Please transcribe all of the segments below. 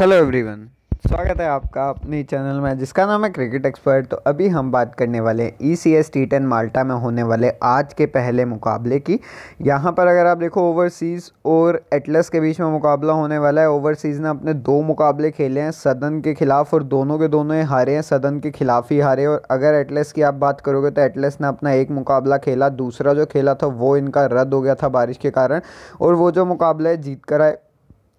hello everyone स्वागत है आपका अपने चैनल में जिसका नाम है क्रिकेट एक्सपर्ट तो अभी हम बात करने वाले हैं E C S T ten Malta में होने वाले आज के पहले मुकाबले की यहाँ पर अगर आप देखो ओवरसीज़ और एटलस के बीच में मुकाबला होने वाला है ओवरसीज़ ने अपने दो मुकाबले खेले हैं सदन के खिलाफ और दोनों के दोनों ही हारे हैं सदन के खिलाफ ही हारे और अगर एटलस की आप बात करोगे तो एटलस ने अपना एक मुकाबला खेला दूसरा जो खेला था वो इनका रद्द हो गया था बारिश के कारण और वो जो मुकाबला है जीत कर आए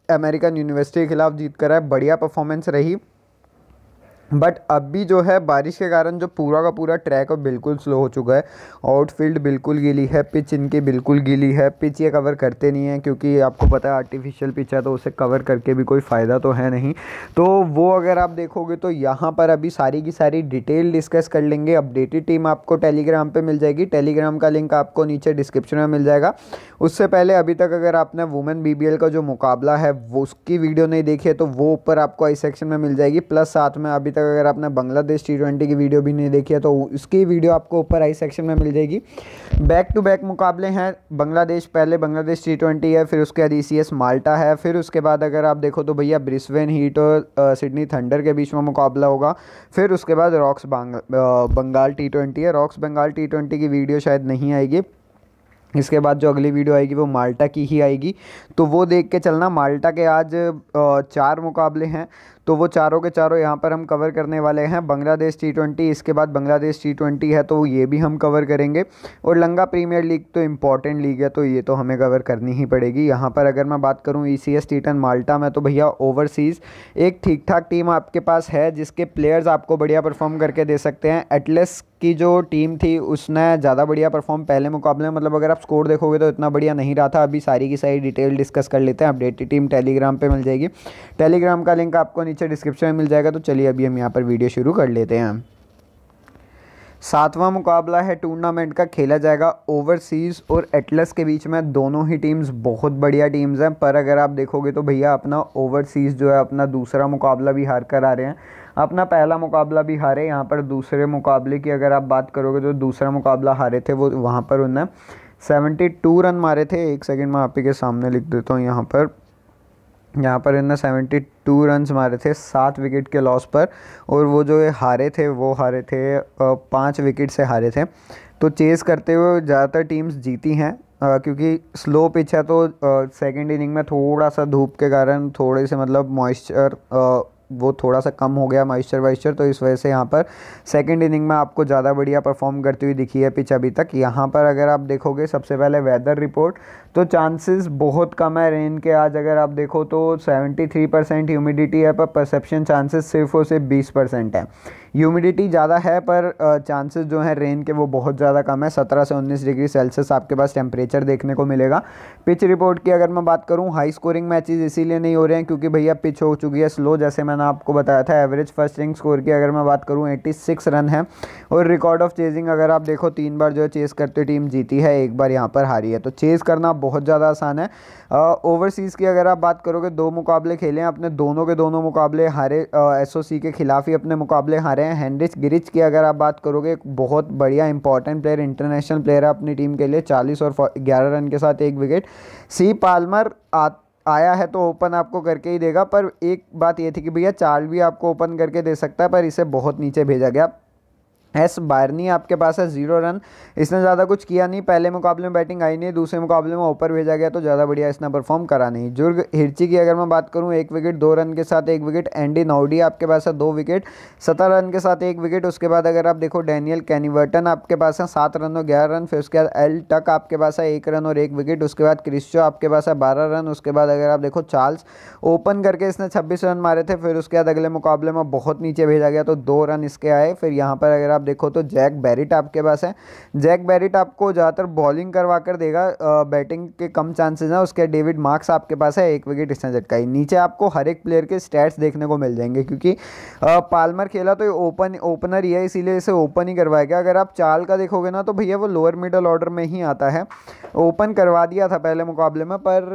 अमेरिकन यूनिवर्सिटी के खिलाफ जीत कर है बढ़िया परफॉर्मेंस रही बट अब भी जो है बारिश के कारण जो पूरा का पूरा ट्रैक है बिल्कुल स्लो हो चुका है आउटफील्ड बिल्कुल गीली है पिच इनकी बिल्कुल गीली है पिच ये कवर करते नहीं है क्योंकि आपको पता है आर्टिफिशियल पिच है तो उसे कवर करके भी कोई फ़ायदा तो है नहीं तो वो अगर आप देखोगे तो यहाँ पर अभी सारी की सारी डिटेल डिस्कस कर लेंगे अपडेटेड टीम आपको टेलीग्राम पर मिल जाएगी टेलीग्राम का लिंक आपको नीचे डिस्क्रिप्शन में मिल जाएगा उससे पहले अभी तक अगर आपने वुमेन बी का जो मुकाबला है उसकी वीडियो नहीं देखी है तो वो ऊपर आपको आई सेक्शन में मिल जाएगी प्लस साथ में अभी तक तक अगर आपने बांग्लादेश टी ट्वेंटी की वीडियो भी नहीं देखी है तो उसकी वीडियो आपको ऊपर आई सेक्शन में मिल जाएगी बैक टू बैक मुकाबले हैं बांग्लादेश पहले बांग्लादेश टी ट्वेंटी है फिर उसके बाद ई e माल्टा है फिर उसके बाद अगर आप देखो तो भैया ब्रिस्वेन हीट और सिडनी थंडर के बीच में मुकाबला होगा फिर उसके बाद रॉक्स बंगाल टी ट्वेंटी है रॉक्स बंगाल टी ट्वेंटी की वीडियो शायद नहीं आएगी इसके बाद जो अगली वीडियो आएगी वो माल्टा की ही आएगी तो वो देख के चलना माल्टा के आज चार मुकाबले हैं तो वो चारों के चारों यहाँ पर हम कवर करने वाले हैं बांग्लादेश टी ट्वेंटी इसके बाद बांग्लादेश टी ट्वेंटी है तो ये भी हम कवर करेंगे और लंगा प्रीमियर लीग तो इम्पॉर्टेंट लीग है तो ये तो हमें कवर करनी ही पड़ेगी यहाँ पर अगर मैं बात करूँ ई सी एस टीटन माल्टा में तो भैया ओवरसीज़ एक ठीक ठाक टीम आपके पास है जिसके प्लेयर्स आपको बढ़िया परफॉर्म करके दे सकते हैं एटलेस की जो टीम थी उसने ज़्यादा बढ़िया परफॉर्म पहले मुकाबले में मतलब अगर आप स्कोर देखोगे तो इतना बढ़िया नहीं रहा था अभी सारी की सारी डिटेल डिस्कस कर लेते हैं अपडेटेड टीम टेलीग्राम पे मिल जाएगी टेलीग्राम का लिंक आपको नीचे डिस्क्रिप्शन में मिल जाएगा तो चलिए अभी हम यहाँ पर वीडियो शुरू कर लेते हैं सातवां मुकाबला है टूर्नामेंट का खेला जाएगा ओवरसीज़ और एटलस के बीच में दोनों ही टीम्स बहुत बढ़िया टीम्स हैं पर अगर आप देखोगे तो भैया अपना ओवरसीज़ जो है अपना दूसरा मुकाबला भी हार कर आ रहे हैं अपना पहला मुकाबला भी हारे यहाँ पर दूसरे मुकाबले की अगर आप बात करोगे तो दूसरा मुकाबला हारे थे वो वहाँ पर उन्हें सेवेंटी टू रन मारे थे एक सेकेंड मैं आप ही के सामने लिख देता हूँ यहाँ पर यहाँ पर इनने सेवेंटी टू रन मारे थे सात विकेट के लॉस पर और वो जो हारे थे वो हारे थे पाँच विकेट से हारे थे तो चेज़ करते हुए ज़्यादातर टीम्स जीती हैं क्योंकि स्लो पिच है तो सेकेंड इनिंग में थोड़ा सा धूप के कारण थोड़े से मतलब मॉइस्चर वो थोड़ा सा कम हो गया मॉइस्चर वाइस्चर तो इस वजह से यहाँ पर सेकेंड इनिंग में आपको ज़्यादा बढ़िया परफॉर्म करती हुई दिखी है पिच अभी तक यहाँ पर अगर आप देखोगे सबसे पहले वेदर रिपोर्ट तो चांसेस बहुत कम है रेन के आज अगर आप देखो तो 73 परसेंट ह्यूमिडिटी है पर परसेप्शन चांसेस सिर्फ और सिर्फ 20 परसेंट है ह्यूमिडिटी ज़्यादा है पर चांसेस जो हैं रेन के वो बहुत ज़्यादा कम है 17 से 19 डिग्री सेल्सियस आपके पास टेम्परेचर देखने को मिलेगा पिच रिपोर्ट की अगर मैं बात करूँ हाई स्कोरिंग मैचेज इसीलिए नहीं हो रहे हैं क्योंकि भैया पिच हो चुकी है स्लो जैसे मैंने आपको बताया था एवरेज फर्स्ट रिंग स्कोर की अगर मैं बात करूँ एट्टी रन है और रिकॉर्ड ऑफ चेजिंग अगर आप देखो तीन बार जो है चेस करते टीम जीती है एक बार यहाँ पर हारी है तो चेज़ करना बहुत ज़्यादा आसान है ओवरसीज़ की अगर आप बात करोगे दो मुकाबले खेले हैं अपने दोनों के दोनों मुकाबले हारे एस के खिलाफ ही अपने मुकाबले हारे हैं हैंड्रिच गिरिच की अगर आप बात करोगे एक बहुत बढ़िया इंपॉर्टेंट प्लेयर इंटरनेशनल प्लेयर है अपनी टीम के लिए चालीस और ग्यारह रन के साथ एक विकेट सी पालमर आ आया है तो ओपन आपको करके ही देगा पर एक बात ये थी कि भैया चार्ल भी आपको ओपन करके दे सकता है पर इसे बहुत नीचे भेजा गया एस बायरनी आपके पास है जीरो रन इसने ज़्यादा कुछ किया नहीं पहले मुकाबले में बैटिंग आई नहीं दूसरे मुकाबले में ऊपर भेजा गया तो ज़्यादा बढ़िया इसने परफॉर्म करा नहीं जुर्ग हिरची की अगर मैं बात करूं एक विकेट दो रन के साथ एक विकेट एंडी नाउडी आपके पास है दो विकेट सत्रह रन के साथ एक विकेट उसके बाद अगर आप देखो डैनियल कैनिवर्टन आपके पास है सात रन और ग्यारह रन फिर उसके बाद एल टक आपके पास है एक रन और एक विकेट उसके बाद क्रिस्चो आपके पास है बारह रन उसके बाद अगर आप देखो चार्ल्स ओपन करके इसने छब्बीस रन मारे थे फिर उसके बाद अगले मुकाबले में बहुत नीचे भेजा गया तो दो रन इसके आए फिर यहाँ पर अगर आप आप देखो तो जैक बैरिट आपके पास है जैक बैरिट आपको ज़्यादातर बॉलिंग करवा कर देगा बैटिंग के कम चांसेस हैं उसके डेविड मार्क्स आपके पास है एक विकेट इसने झटका ही नीचे आपको हर एक प्लेयर के स्टैट्स देखने को मिल जाएंगे क्योंकि पालमर खेला तो ओपन ओपनर ही है इसीलिए इसे ओपन ही करवाया गया अगर आप चाल का देखोगे ना तो भैया वो लोअर मिडल ऑर्डर में ही आता है ओपन करवा दिया था पहले मुकाबले में पर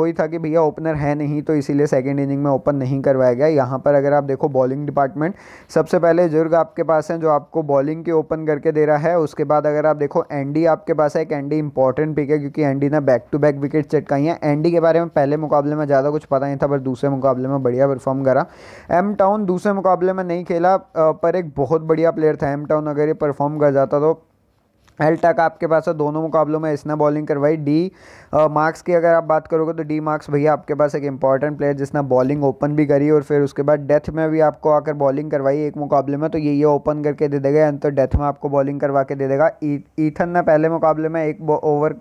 वही था कि भैया ओपनर है नहीं तो इसीलिए सेकेंड इनिंग में ओपन नहीं करवाया गया यहाँ पर अगर आप देखो बॉलिंग डिपार्टमेंट सबसे पहले जुर्ग आपके पास हैं जो आपको बॉलिंग के ओपन करके दे रहा है उसके बाद अगर आप देखो एंडी आपके पास है एक एंडी इंपॉर्टेंट पिक है क्योंकि एंडी ने बैक टू बैक विकेट चटकाई है एंडी के बारे में पहले मुकाबले में ज़्यादा कुछ पता नहीं था पर दूसरे मुकाबले में बढ़िया परफॉर्म करा एम टाउन दूसरे मुकाबले में नहीं खेला पर एक बहुत बढ़िया प्लेयर था एम टाउन अगर ये परफॉर्म कर जाता तो एल तक आपके पास है दोनों मुकाबलों में इसने बॉलिंग करवाई डी मार्क्स की अगर आप बात करोगे तो डी मार्क्स भैया आपके पास एक इंपॉर्टेंट प्लेयर जिसने बॉलिंग ओपन भी करी और फिर उसके बाद डेथ में भी आपको आकर बॉलिंग करवाई एक मुकाबले में तो ये ये ओपन करके दे देगा एंड तो डेथ में आपको बॉलिंग करवा के दे देगा ईथन e, ने पहले मुकाबले में एक ओवर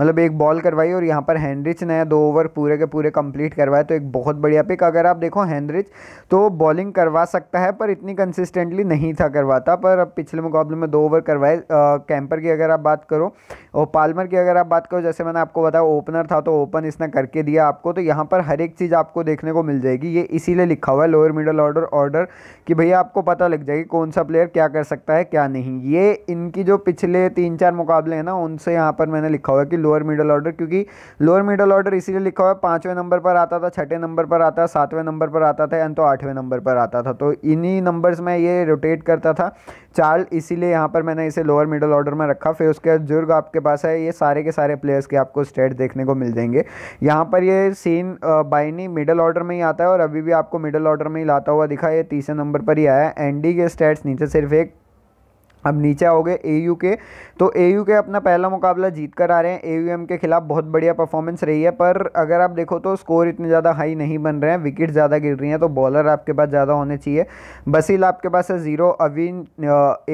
मतलब एक बॉल करवाई और यहाँ पर हैंनरिच ने दो ओवर पूरे के पूरे कंप्लीट करवाए तो एक बहुत बढ़िया पिक अगर आप देखो हैंनरिच तो बॉलिंग करवा सकता है पर इतनी कंसिस्टेंटली नहीं था करवाता पर अब पिछले मुकाबले में दो ओवर करवाए कैंपर की अगर आप बात करो और पालमर की अगर आप बात करो जैसे मैंने आपको बताया ओपनर था तो ओपन इसने करके दिया आपको तो यहाँ पर हर एक चीज़ आपको देखने को मिल जाएगी ये इसीलिए लिखा हुआ है लोअर मिडल ऑर्डर ऑर्डर कि भैया आपको पता लग जाएगी कौन सा प्लेयर क्या कर सकता है क्या नहीं ये इनकी जो पिछले तीन चार मुकाबले हैं ना उनसे यहाँ पर मैंने लिखा हुआ होगा कि लोअर मिडल ऑर्डर क्योंकि लोअर मिडल ऑर्डर इसीलिए लिखा हुआ है पाँचवें नंबर पर आता था छठे नंबर पर आता था सातवें नंबर पर आता था एंड तो आठवें नंबर पर आता था तो इन्हीं नंबर्स में ये रोटेट करता था चार्ल इसीलिए यहाँ पर मैंने इसे लोअर मिडल ऑर्डर में रखा फिर उसके बाद जुर्ग आपके पास है ये सारे के सारे प्लेयर्स के आपको स्टेट देखने को मिल जाएंगे यहाँ पर ये सीन बाइनी मिडल ऑर्डर में ही आता है और अभी भी आपको मिडल ऑर्डर में ही लाता हुआ दिखा ये तीसरे नंबर पर ही आया एंडी के स्टेट्स नीचे सिर्फ एक अब नीचे आओगे ए यू के तो ए के अपना पहला मुकाबला जीत कर आ रहे हैं ए के खिलाफ बहुत बढ़िया परफॉर्मेंस रही है पर अगर आप देखो तो स्कोर इतने ज़्यादा हाई नहीं बन रहे हैं विकेट ज़्यादा गिर रही हैं तो बॉलर आपके पास ज़्यादा होने चाहिए बसील आपके पास है ज़ीरो अवीन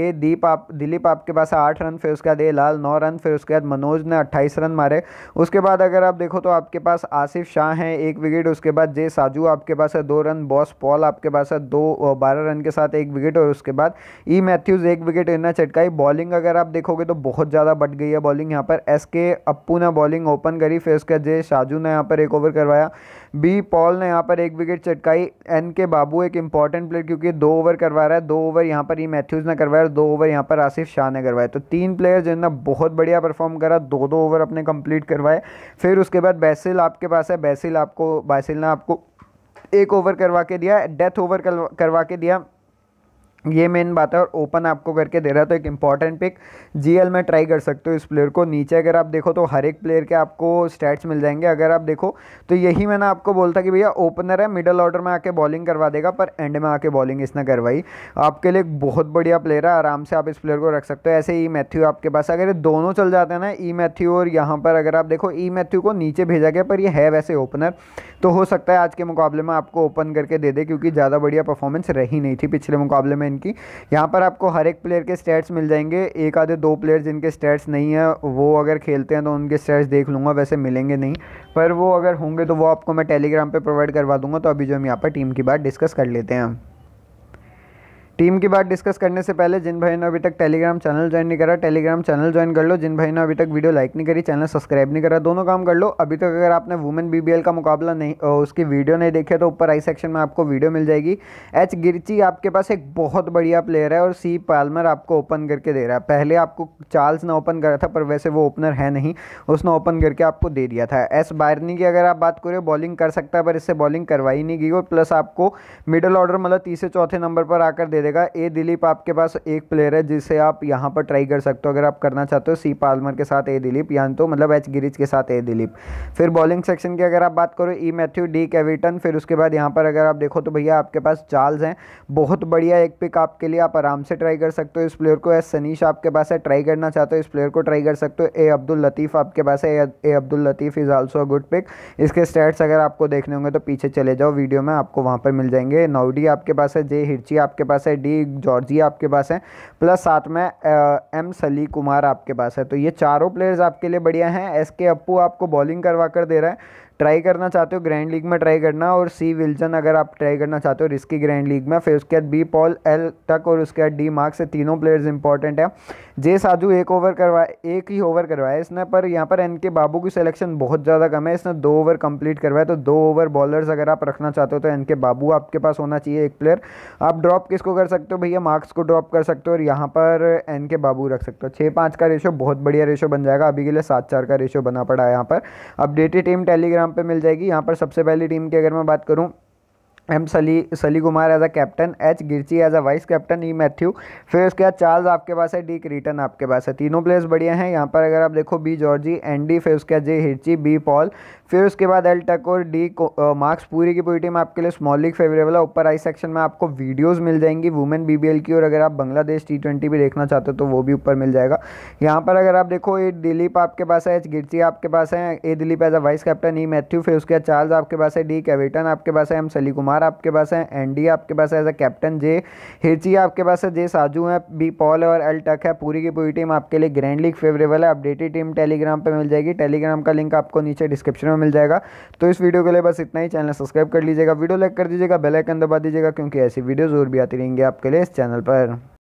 ए दीप आप दिलीप आपके पास है आठ रन फिर उसके बाद ए लाल नौ रन फिर उसके बाद मनोज ने अट्ठाईस रन मारे उसके बाद अगर आप देखो तो आपके पास आसिफ शाह हैं एक विकेट उसके बाद जे साजू आपके पास है दो रन बॉस पॉल आपके पास है दो बारह रन के साथ एक विकेट और उसके बाद ई मैथ्यूज़ एक विकेट इन्ना चटकाई बॉलिंग अगर आप देखोगे तो बहुत ज़्यादा बट गई है बॉलिंग यहाँ पर एस के अप्पू ने बॉलिंग ओपन करी फिर उसके जय शाजू ने यहाँ पर एक ओवर करवाया बी पॉल ने यहाँ पर एक विकेट चटकाई एन के बाबू एक इंपॉर्टेंट प्लेयर क्योंकि दो ओवर करवा रहा है दो ओवर यहाँ पर ई e मैथ्यूज़ ने करवाया और दो ओवर यहाँ पर आसिफ शाह ने करवाया तो तीन प्लेयर जिन्होंने बहुत बढ़िया परफॉर्म करा दो दो ओवर अपने कंप्लीट करवाए फिर उसके बाद बैसिल आपके पास है बैसिल आपको बैसिल ने आपको एक ओवर करवा के दिया डेथ ओवर करवा के दिया ये मेन बात है और ओपन आपको करके दे रहा है तो एक इंपॉर्टेंट पिक जीएल में ट्राई कर सकते हो इस प्लेयर को नीचे अगर आप देखो तो हर एक प्लेयर के आपको स्टैट्स मिल जाएंगे अगर आप देखो तो यही मैंने आपको बोलता कि भैया ओपनर है मिडल ऑर्डर में आके बॉलिंग करवा देगा पर एंड में आके बॉलिंग इसने करवाई आपके लिए बहुत बढ़िया प्लेयर है आराम से आप इस प्लेयर को रख सकते हो ऐसे ई मैथ्यू आपके पास अगर दोनों चल जाते हैं ना ई e मैथ्यू और यहाँ पर अगर आप देखो ई e मैथ्यू को नीचे भेजा गया पर यह है वैसे ओपनर तो हो सकता है आज के मुकाबले में आपको ओपन करके दे दे क्योंकि ज़्यादा बढ़िया परफॉर्मेंस रही नहीं थी पिछले मुकाबले में इनकी यहाँ पर आपको हर एक प्लेयर के स्टेट्स मिल जाएंगे एक आधे दो प्लेयर जिनके स्टेट्स नहीं है वो अगर खेलते हैं तो उनके स्टेट्स देख लूँगा वैसे मिलेंगे नहीं पर वो अगर होंगे तो वो आपको मैं टेलीग्राम पर प्रोवाइड करवा दूँगा तो अभी जो हम यहाँ पर टीम की बात डिस्कस कर लेते हैं टीम की बात डिस्कस करने से पहले जिन भाई ने अभी तक टेलीग्राम चैनल ज्वाइन नहीं करा टेलीग्राम चैनल ज्वाइन कर लो जिन भाई ने अभी तक वीडियो लाइक नहीं करी चैनल सब्सक्राइब नहीं करा दोनों काम कर लो अभी तक अगर आपने वुमेन बीबीएल का मुकाबला नहीं उसकी वीडियो नहीं देखी तो ऊपर आई सेक्शन में आपको वीडियो मिल जाएगी एच गिरची आपके पास एक बहुत बढ़िया प्लेयर है और सी पालमर आपको ओपन करके दे रहा है पहले आपको चार्ल्स ने ओपन करा था पर वैसे वो ओपनर है नहीं उसने ओपन करके आपको दे दिया था एस बायरनी की अगर आप बात करें बॉलिंग कर सकता है पर इससे बॉलिंग करवाई नहीं गई और प्लस आपको मिडल ऑर्डर मतलब तीसरे चौथे नंबर पर आकर दे देगा देगा ए दिलीप आपके पास एक प्लेयर है जिसे आप यहाँ पर ट्राई कर सकते हो अगर आप करना चाहते हो सी पालमर के साथ ए दिलीप या तो मतलब एच गिरिज के साथ ए दिलीप फिर बॉलिंग सेक्शन की अगर आप बात करो ई मैथ्यू डी कैविटन फिर उसके बाद यहाँ पर अगर आप देखो तो भैया आपके पास चार्ल्स हैं बहुत बढ़िया एक पिक आपके लिए आप आराम से ट्राई कर सकते हो इस प्लेयर को एस सनीश आपके पास है ट्राई करना चाहते हो इस प्लेयर को ट्राई कर सकते हो ए अब्दुल लतीफ़ आपके पास है A Abdul Latif is also a good pick इसके स्टेट्स अगर आपको देखने होंगे तो पीछे चले जाओ वीडियो में आपको वहाँ पर मिल जाएंगे नाउडी आपके पास है जे हिरची आपके पास है डी जॉर्जिया आपके पास है प्लस साथ में एम सली कुमार आपके पास है तो ये चारों प्लेयर्स आपके लिए बढ़िया हैं एस के अप्पू आपको बॉलिंग करवा कर दे रहा है ट्राई करना चाहते हो ग्रैंड लीग में ट्राई करना और सी विल्सन अगर आप ट्राई करना चाहते हो रिस्की ग्रैंड लीग में फिर उसके बाद बी पॉल एल तक और उसके बाद डी मार्क्स तीनों प्लेयर्स इंपॉर्टेंट है जे साजू एक ओवर करवाए एक ही ओवर करवाया इसने पर यहाँ पर एन के बाबू की सिलेक्शन बहुत ज़्यादा कम है इसने दो ओवर कंप्लीट करवाया तो दो ओवर बॉलर्स अगर आप रखना चाहते हो तो एन के बाबू आपके पास होना चाहिए एक प्लेयर आप ड्रॉप किसको कर सकते हो भैया मार्क्स को ड्रॉप कर सकते हो और यहाँ पर एन के बाबू रख सकते हो छः पाँच का रेशो बहुत बढ़िया रेशो बन जाएगा अभी के लिए सात चार का रेशो बना पड़ा है यहाँ पर अपडेटेड टीम टेलीग्राम यहाँ पे मिल जाएगी यहाँ पर सबसे पहली टीम की अगर मैं बात करूँ M Sali Sali Kumar as a captain H Girchi as a vice captain E Matthew फिर उसके बाद चार्ल्स आपके पास है डी क्रीटन आपके पास है तीनों प्लेयर्स बढ़िया हैं यहाँ पर अगर आप देखो बी जॉर्जी एंडी फिर उसके बाद जे हिरची बी पॉल फिर उसके बाद एल टक और डी मार्क्स पूरी की पूरी टीम आपके लिए स्मॉल लीग फेवरेबल है ऊपर आई सेक्शन में आपको वीडियोस मिल जाएंगी वुमेन बीबीएल की और अगर आप बांग्लादेश टी ट्वेंटी भी देखना चाहते हो तो वो भी ऊपर मिल जाएगा यहाँ पर अगर आप देखो ये दिलीप आपके पास है एच गिरची आपके पास है A Dilip as a vice captain E Matthew फिर उसके बाद चार्ल्स आपके पास है डी कैविटन आपके पास है एम सली कुमार आपके पास है एन डी आपके पास है एज अ कैप्टन जे हिरची आपके पास है जे साजू है बी पॉल और एल टक है पूरी की पूरी टीम आपके लिए ग्रैंड लीग फेवरेबल है अपडेटेड टीम टेलीग्राम पर मिल जाएगी टेलीग्राम का लिंक आपको नीचे डिस्क्रिप्शन में मिल जाएगा तो इस वीडियो के लिए बस इतना ही चैनल सब्सक्राइब कर लीजिएगा वीडियो लाइक कर दीजिएगा बेलाइकन दबा दीजिएगा क्योंकि ऐसी वीडियोज़ और भी आती रहेंगी आपके लिए इस चैनल पर